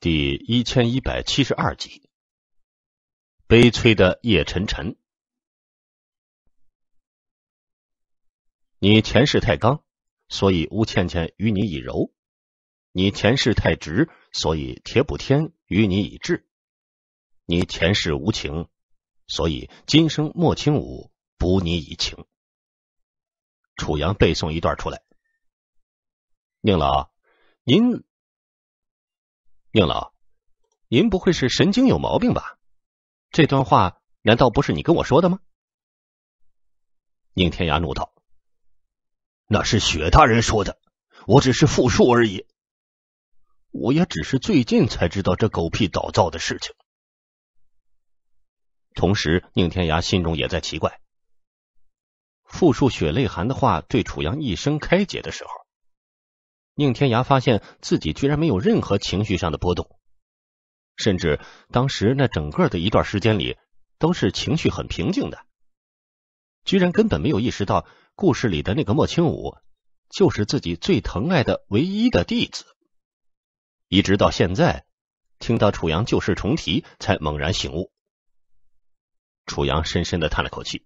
第一千一百七十二集，悲催的叶晨晨，你前世太刚，所以吴倩倩与你以柔；你前世太直，所以铁补天与你以智；你前世无情，所以今生莫轻舞补你以情。楚阳背诵一段出来，宁老，您。宁老，您不会是神经有毛病吧？这段话难道不是你跟我说的吗？宁天涯怒道：“那是雪大人说的，我只是复述而已。我也只是最近才知道这狗屁倒灶的事情。”同时，宁天涯心中也在奇怪，复述雪泪寒的话对楚阳一生开解的时候。宁天涯发现自己居然没有任何情绪上的波动，甚至当时那整个的一段时间里都是情绪很平静的，居然根本没有意识到故事里的那个莫清武就是自己最疼爱的唯一的弟子，一直到现在听到楚阳旧事重提，才猛然醒悟。楚阳深深的叹了口气：“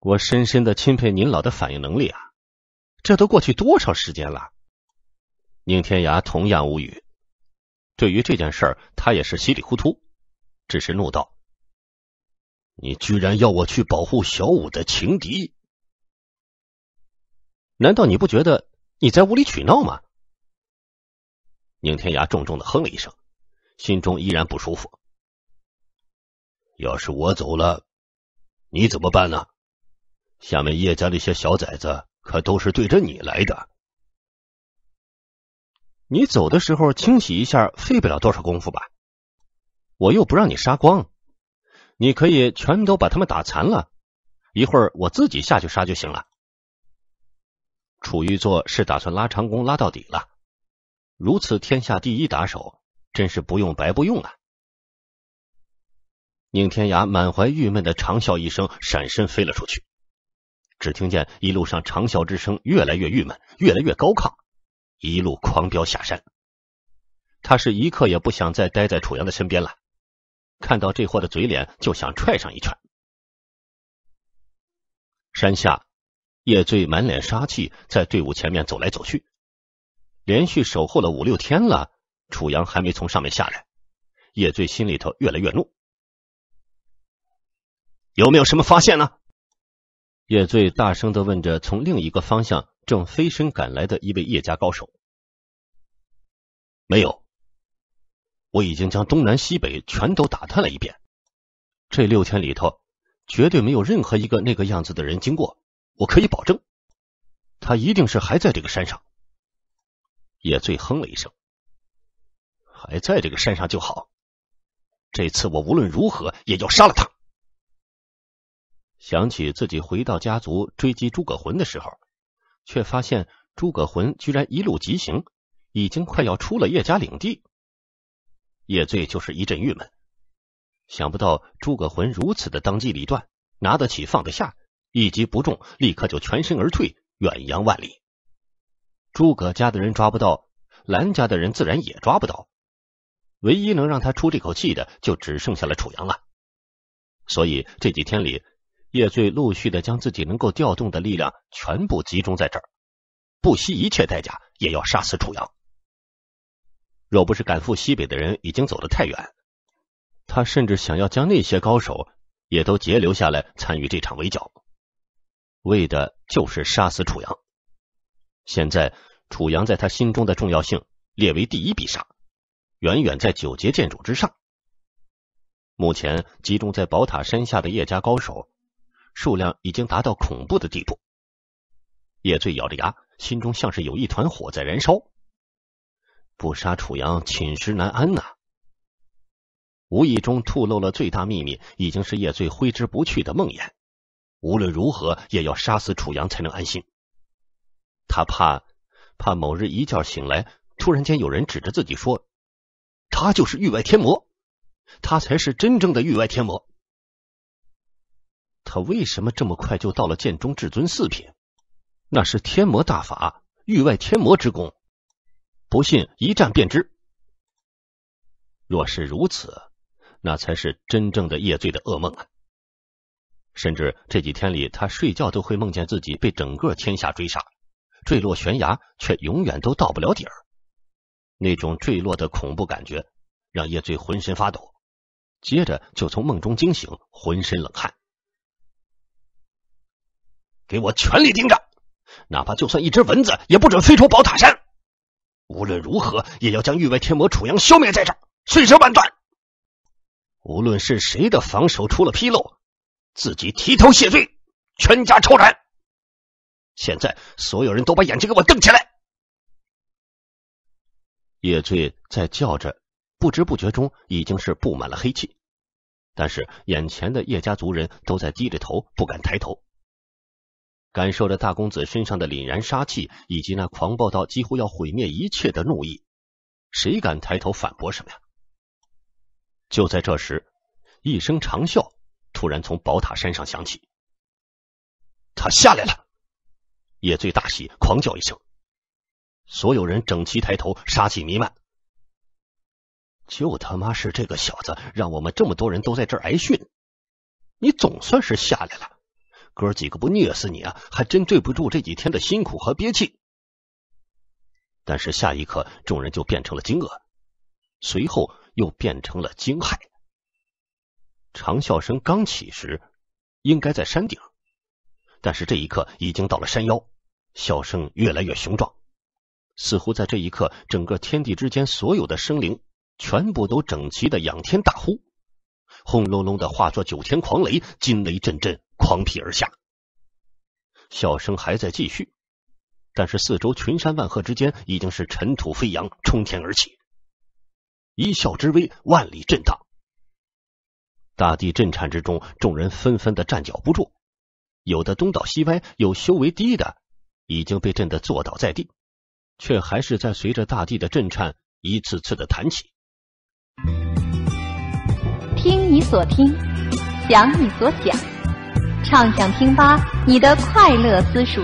我深深的钦佩您老的反应能力啊。”这都过去多少时间了？宁天涯同样无语。对于这件事儿，他也是稀里糊涂，只是怒道：“你居然要我去保护小五的情敌？难道你不觉得你在无理取闹吗？”宁天涯重重的哼了一声，心中依然不舒服。要是我走了，你怎么办呢？下面叶家那些小崽子……可都是对着你来的。你走的时候清洗一下，费不了多少功夫吧？我又不让你杀光，你可以全都把他们打残了，一会儿我自己下去杀就行了。楚玉座是打算拉长弓拉到底了，如此天下第一打手，真是不用白不用啊！宁天涯满怀郁闷的长笑一声，闪身飞了出去。只听见一路上长啸之声越来越郁闷，越来越高亢，一路狂飙下山。他是一刻也不想再待在楚阳的身边了，看到这货的嘴脸就想踹上一拳。山下叶醉满脸杀气，在队伍前面走来走去，连续守候了五六天了，楚阳还没从上面下来，叶醉心里头越来越怒，有没有什么发现呢？叶醉大声的问着，从另一个方向正飞身赶来的一位叶家高手：“没有，我已经将东南西北全都打探了一遍，这六天里头绝对没有任何一个那个样子的人经过，我可以保证，他一定是还在这个山上。”叶醉哼了一声：“还在这个山上就好，这次我无论如何也要杀了他。”想起自己回到家族追击诸葛魂的时候，却发现诸葛魂居然一路疾行，已经快要出了叶家领地。叶醉就是一阵郁闷，想不到诸葛魂如此的当机立断，拿得起放得下，一击不中，立刻就全身而退，远扬万里。诸葛家的人抓不到，兰家的人自然也抓不到，唯一能让他出这口气的，就只剩下了楚阳了。所以这几天里。叶醉陆续的将自己能够调动的力量全部集中在这儿，不惜一切代价也要杀死楚阳。若不是赶赴西北的人已经走得太远，他甚至想要将那些高手也都截留下来参与这场围剿，为的就是杀死楚阳。现在，楚阳在他心中的重要性列为第一，必杀，远远在九节剑主之上。目前集中在宝塔山下的叶家高手。数量已经达到恐怖的地步。叶醉咬着牙，心中像是有一团火在燃烧。不杀楚阳，寝食难安呐。无意中吐露了最大秘密，已经是叶醉挥之不去的梦魇。无论如何，也要杀死楚阳才能安心。他怕，怕某日一觉醒来，突然间有人指着自己说：“他就是域外天魔，他才是真正的域外天魔。”他为什么这么快就到了剑中至尊四品？那是天魔大法，域外天魔之功。不信一战便知。若是如此，那才是真正的叶醉的噩梦啊！甚至这几天里，他睡觉都会梦见自己被整个天下追杀，坠落悬崖，却永远都到不了底儿。那种坠落的恐怖感觉，让叶醉浑身发抖，接着就从梦中惊醒，浑身冷汗。给我全力盯着，哪怕就算一只蚊子也不准飞出宝塔山。无论如何，也要将域外天魔楚阳消灭在这，碎尸万段。无论是谁的防守出了纰漏，自己提头谢罪，全家抄斩。现在，所有人都把眼睛给我瞪起来！叶醉在叫着，不知不觉中已经是布满了黑气，但是眼前的叶家族人都在低着头，不敢抬头。感受着大公子身上的凛然杀气，以及那狂暴到几乎要毁灭一切的怒意，谁敢抬头反驳什么呀？就在这时，一声长啸突然从宝塔山上响起。他下来了，叶醉大喜，狂叫一声。所有人整齐抬头，杀气弥漫。就他妈是这个小子，让我们这么多人都在这儿挨训。你总算是下来了。哥几个不虐死你啊，还真对不住这几天的辛苦和憋气。但是下一刻，众人就变成了惊愕，随后又变成了惊骇。长啸声刚起时，应该在山顶，但是这一刻已经到了山腰，笑声越来越雄壮，似乎在这一刻，整个天地之间所有的生灵全部都整齐的仰天大呼，轰隆隆的化作九天狂雷，惊雷阵阵。狂劈而下，笑声还在继续，但是四周群山万壑之间已经是尘土飞扬，冲天而起。一笑之威，万里震荡，大地震颤之中，众人纷纷的站脚不住，有的东倒西歪，有修为低的已经被震得坐倒在地，却还是在随着大地的震颤一次次的弹起。听你所听，想你所想。畅想听吧，你的快乐私塾，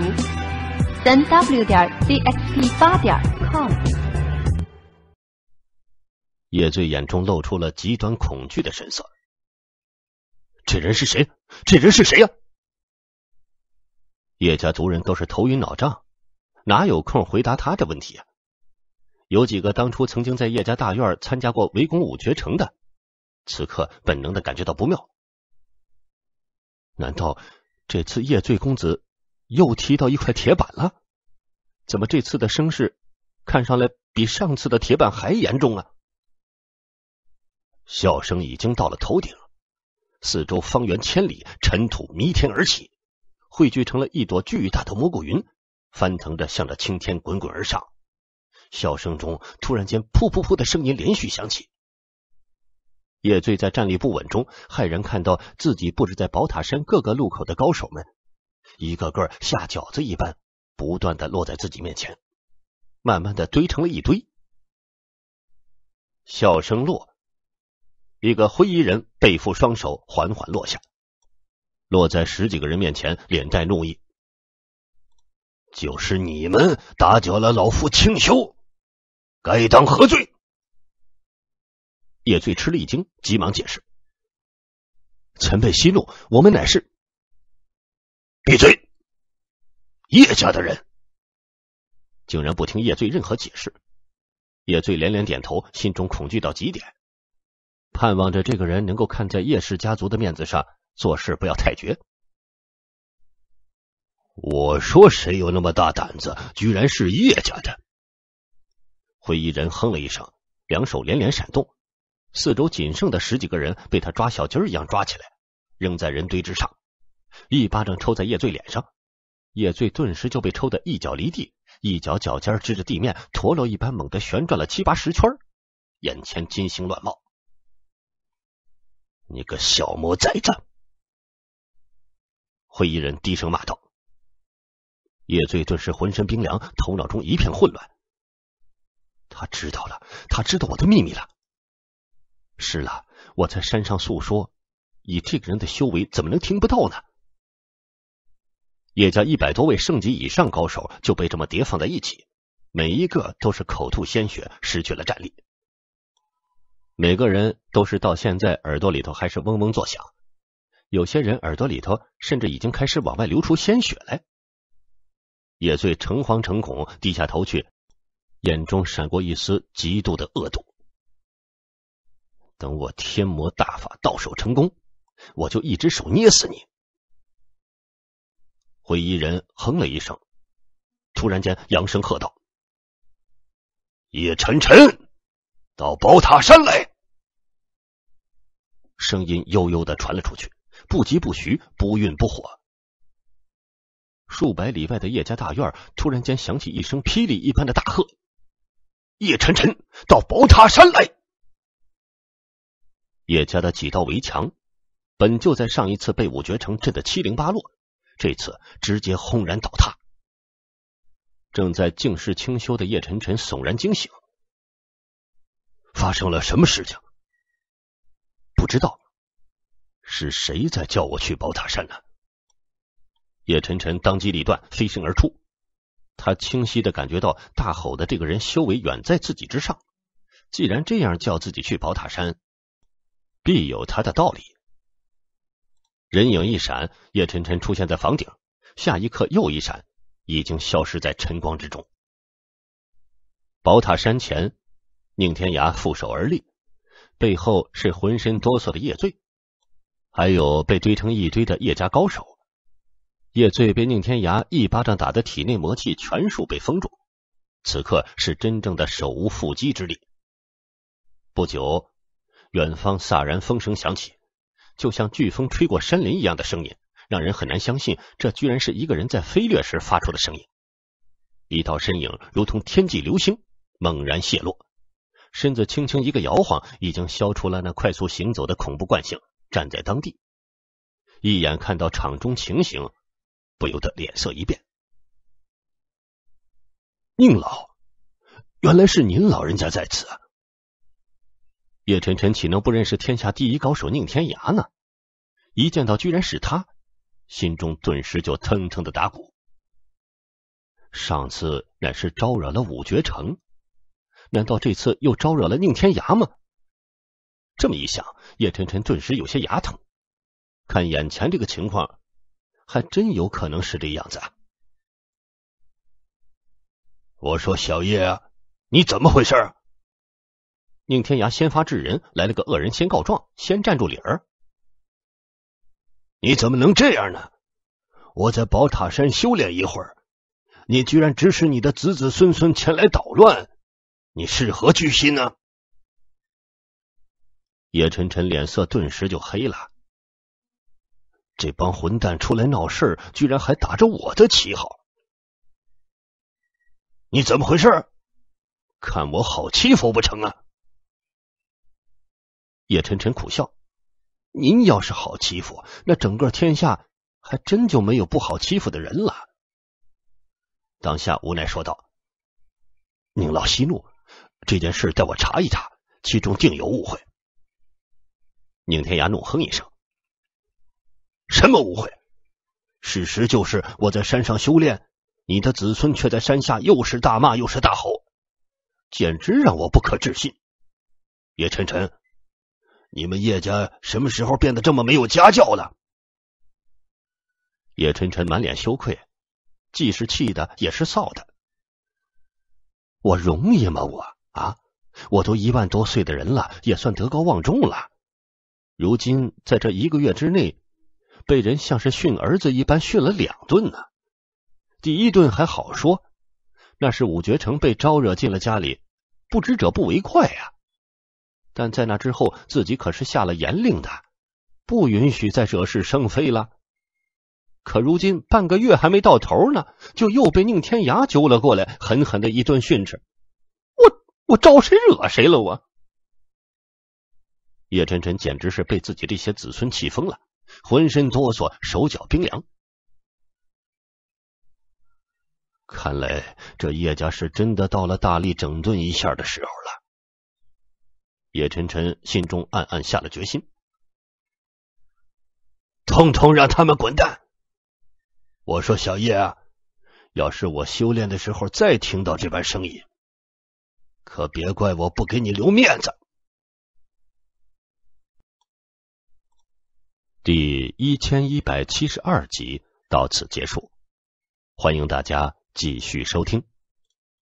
三 w 点 cxb 八点 com。叶醉眼中露出了极端恐惧的神色。这人是谁？这人是谁呀？叶家族人都是头晕脑胀，哪有空回答他的问题？有几个当初曾经在叶家大院参加过围攻五绝城的，此刻本能的感觉到不妙。难道这次叶醉公子又踢到一块铁板了？怎么这次的声势看上来比上次的铁板还严重啊？笑声已经到了头顶，四周方圆千里，尘土弥天而起，汇聚成了一朵巨大的蘑菇云，翻腾着向着青天滚滚而上。笑声中，突然间噗噗噗的声音连续响起。叶醉在站立不稳中，骇然看到自己布置在宝塔山各个路口的高手们，一个个下饺子一般，不断的落在自己面前，慢慢的堆成了一堆。笑声落，一个灰衣人背负双手，缓缓落下，落在十几个人面前，脸带怒意：“就是你们打搅了老夫清修，该当何罪？”叶翠吃了一惊，急忙解释：“前辈息怒，我们乃是……”闭嘴！叶家的人竟然不听叶醉任何解释。叶醉连连点头，心中恐惧到极点，盼望着这个人能够看在叶氏家族的面子上，做事不要太绝。我说谁有那么大胆子？居然是叶家的！灰衣人哼了一声，两手连连闪动。四周仅剩的十几个人被他抓小鸡儿一样抓起来，扔在人堆之上，一巴掌抽在叶醉脸上，叶醉顿时就被抽的一脚离地，一脚脚尖支着地面，陀螺一般猛地旋转了七八十圈，眼前金星乱冒。你个小魔崽子！灰衣人低声骂道。叶醉顿时浑身冰凉，头脑中一片混乱。他知道了，他知道我的秘密了。是了，我在山上诉说，以这个人的修为，怎么能听不到呢？叶家一百多位圣级以上高手就被这么叠放在一起，每一个都是口吐鲜血，失去了战力。每个人都是到现在耳朵里头还是嗡嗡作响，有些人耳朵里头甚至已经开始往外流出鲜血来。叶穗诚惶诚恐，低下头去，眼中闪过一丝极度的恶毒。等我天魔大法到手成功，我就一只手捏死你！灰衣人哼了一声，突然间扬声喝道：“叶晨晨，到宝塔山来！”声音悠悠的传了出去，不急不徐，不愠不火。数百里外的叶家大院，突然间响起一声霹雳一般的大喝：“叶晨晨，到宝塔山来！”叶家的几道围墙，本就在上一次被五绝城震得七零八落，这次直接轰然倒塌。正在静室清修的叶晨晨悚然惊醒，发生了什么事情？不知道是谁在叫我去宝塔山呢？叶晨晨当机立断飞身而出，他清晰的感觉到大吼的这个人修为远在自己之上，既然这样叫自己去宝塔山。必有他的道理。人影一闪，叶晨晨出现在房顶，下一刻又一闪，已经消失在晨光之中。宝塔山前，宁天涯负手而立，背后是浑身哆嗦的叶醉，还有被堆成一堆的叶家高手。叶醉被宁天涯一巴掌打的体内魔气全数被封住，此刻是真正的手无缚鸡之力。不久。远方飒然风声响起，就像飓风吹过山林一样的声音，让人很难相信这居然是一个人在飞掠时发出的声音。一道身影如同天际流星，猛然泄落，身子轻轻一个摇晃，已经消除了那快速行走的恐怖惯性，站在当地，一眼看到场中情形，不由得脸色一变。宁老，原来是您老人家在此。叶晨晨岂能不认识天下第一高手宁天涯呢？一见到居然是他，心中顿时就腾腾的打鼓。上次乃是招惹了五绝城，难道这次又招惹了宁天涯吗？这么一想，叶晨晨顿时有些牙疼。看眼前这个情况，还真有可能是这样子。我说小叶啊，你怎么回事宁天涯先发制人，来了个恶人先告状，先站住理儿。你怎么能这样呢？我在宝塔山修炼一会儿，你居然指使你的子子孙孙前来捣乱，你是何居心呢？叶晨晨脸色顿时就黑了，这帮混蛋出来闹事居然还打着我的旗号。你怎么回事？看我好欺负不成啊？叶晨晨苦笑：“您要是好欺负，那整个天下还真就没有不好欺负的人了。”当下无奈说道：“宁老息怒，这件事待我查一查，其中定有误会。”宁天涯怒哼一声：“什么误会？事实就是我在山上修炼，你的子孙却在山下又是大骂又是大吼，简直让我不可置信。”叶晨晨，你们叶家什么时候变得这么没有家教了？叶晨晨满脸羞愧，既是气的也是臊的。我容易吗？我啊，我都一万多岁的人了，也算德高望重了。如今在这一个月之内，被人像是训儿子一般训了两顿呢。第一顿还好说，那是五绝城被招惹进了家里，不知者不为快呀。但在那之后，自己可是下了严令的，不允许再惹是生非了。可如今半个月还没到头呢，就又被宁天涯揪了过来，狠狠的一顿训斥。我我招谁惹谁了？我叶晨晨简直是被自己这些子孙气疯了，浑身哆嗦，手脚冰凉。看来这叶家是真的到了大力整顿一下的时候了。叶晨晨心中暗暗下了决心，通通让他们滚蛋！我说小叶啊，要是我修炼的时候再听到这般声音，可别怪我不给你留面子。第一千一百七十二集到此结束，欢迎大家继续收听。